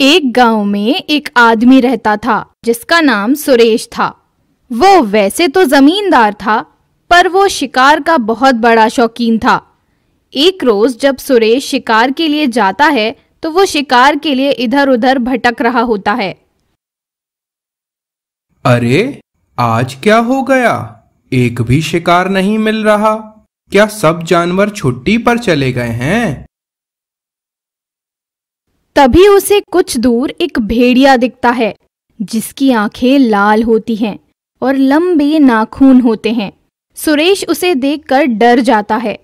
एक गांव में एक आदमी रहता था जिसका नाम सुरेश था वो वैसे तो जमींदार था पर वो शिकार का बहुत बड़ा शौकीन था एक रोज जब सुरेश शिकार के लिए जाता है तो वो शिकार के लिए इधर उधर भटक रहा होता है अरे आज क्या हो गया एक भी शिकार नहीं मिल रहा क्या सब जानवर छुट्टी पर चले गए हैं तभी उसे कुछ दूर एक भेड़िया दिखता है जिसकी आंखें लाल होती हैं और लंबे नाखून होते हैं सुरेश उसे देखकर डर जाता है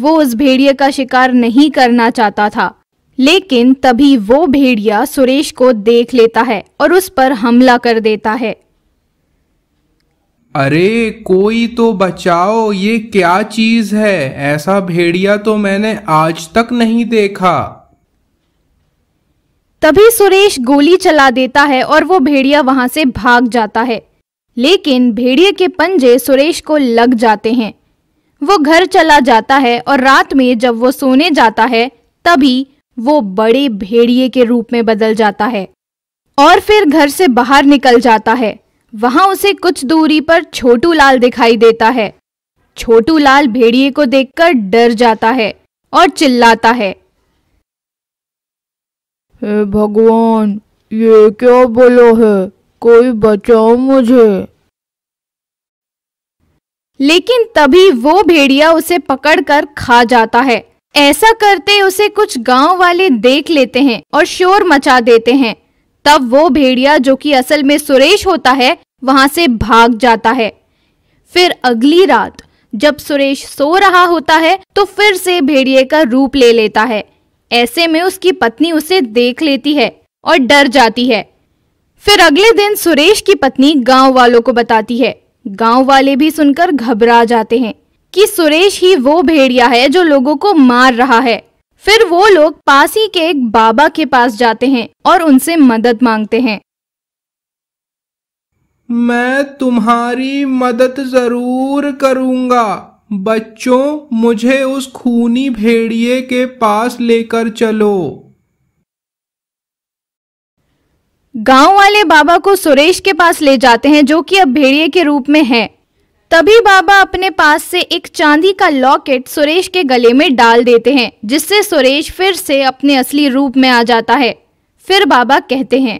वो उस भेड़िया का शिकार नहीं करना चाहता था लेकिन तभी वो भेड़िया सुरेश को देख लेता है और उस पर हमला कर देता है अरे कोई तो बचाओ ये क्या चीज है ऐसा भेड़िया तो मैंने आज तक नहीं देखा तभी सुरेश गोली चला देता है और वो भेड़िया वहां से भाग जाता है लेकिन भेड़िए के पंजे सुरेश को लग जाते हैं वो घर चला जाता है और रात में जब वो सोने जाता है तभी वो बड़े भेड़िए के रूप में बदल जाता है और फिर घर से बाहर निकल जाता है वहां उसे कुछ दूरी पर छोटू लाल दिखाई देता है छोटू लाल भेड़िए को देखकर डर जाता है और चिल्लाता है हे भगवान ये क्या बोलो है कोई बचाओ मुझे लेकिन तभी वो भेड़िया उसे पकड़कर खा जाता है ऐसा करते उसे कुछ गांव वाले देख लेते हैं और शोर मचा देते हैं तब वो भेड़िया जो कि असल में सुरेश होता है वहां से भाग जाता है फिर अगली रात जब सुरेश सो रहा होता है तो फिर से भेड़िए का रूप ले लेता है ऐसे में उसकी पत्नी उसे देख लेती है और डर जाती है फिर अगले दिन सुरेश की पत्नी गांव वालों को बताती है गांव वाले भी सुनकर घबरा जाते हैं कि सुरेश ही वो भेड़िया है जो लोगों को मार रहा है फिर वो लोग पास ही के एक बाबा के पास जाते हैं और उनसे मदद मांगते हैं मैं तुम्हारी मदद जरूर करूंगा बच्चों मुझे उस खूनी भेड़िए के पास लेकर चलो गांव वाले बाबा को सुरेश के पास ले जाते हैं जो कि अब भेड़िए के रूप में है तभी बाबा अपने पास से एक चांदी का लॉकेट सुरेश के गले में डाल देते हैं जिससे सुरेश फिर से अपने असली रूप में आ जाता है फिर बाबा कहते हैं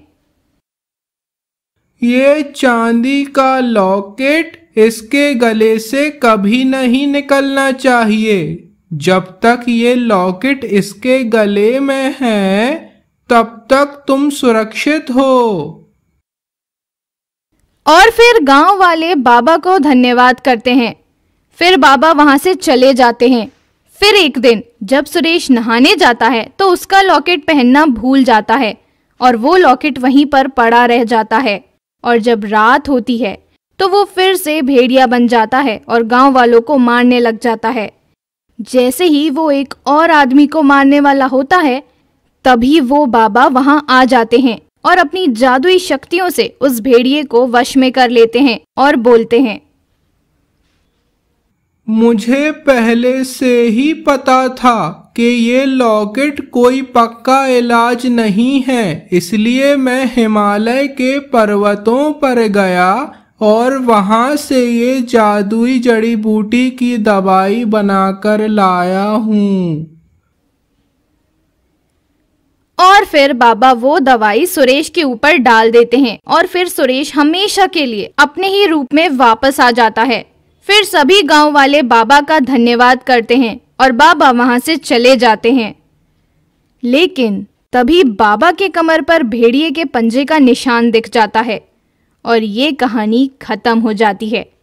ये चांदी का लॉकेट इसके गले से कभी नहीं निकलना चाहिए जब तक ये लॉकेट इसके गले में है तब तक तुम सुरक्षित हो और फिर गांव वाले बाबा को धन्यवाद करते हैं फिर बाबा वहां से चले जाते हैं फिर एक दिन जब सुरेश नहाने जाता है तो उसका लॉकेट पहनना भूल जाता है और वो लॉकेट वहीं पर पड़ा रह जाता है और जब रात होती है तो वो फिर से भेड़िया बन जाता है और गांव वालों को मारने लग जाता है जैसे ही वो एक और आदमी को मारने वाला होता है तभी वो बाबा वहाँ आ जाते हैं और अपनी जादुई शक्तियों से उस भेड़िए को वश में कर लेते हैं और बोलते हैं मुझे पहले से ही पता था कि ये लॉकेट कोई पक्का इलाज नहीं है इसलिए मैं हिमालय के पर्वतों पर गया और वहाँ से ये जादुई जड़ी बूटी की दवाई बनाकर लाया हूँ और फिर बाबा वो दवाई सुरेश के ऊपर डाल देते हैं और फिर सुरेश हमेशा के लिए अपने ही रूप में वापस आ जाता है फिर सभी गांव वाले बाबा का धन्यवाद करते हैं और बाबा वहां से चले जाते हैं लेकिन तभी बाबा के कमर पर भेड़िए के पंजे का निशान दिख जाता है और ये कहानी ख़त्म हो जाती है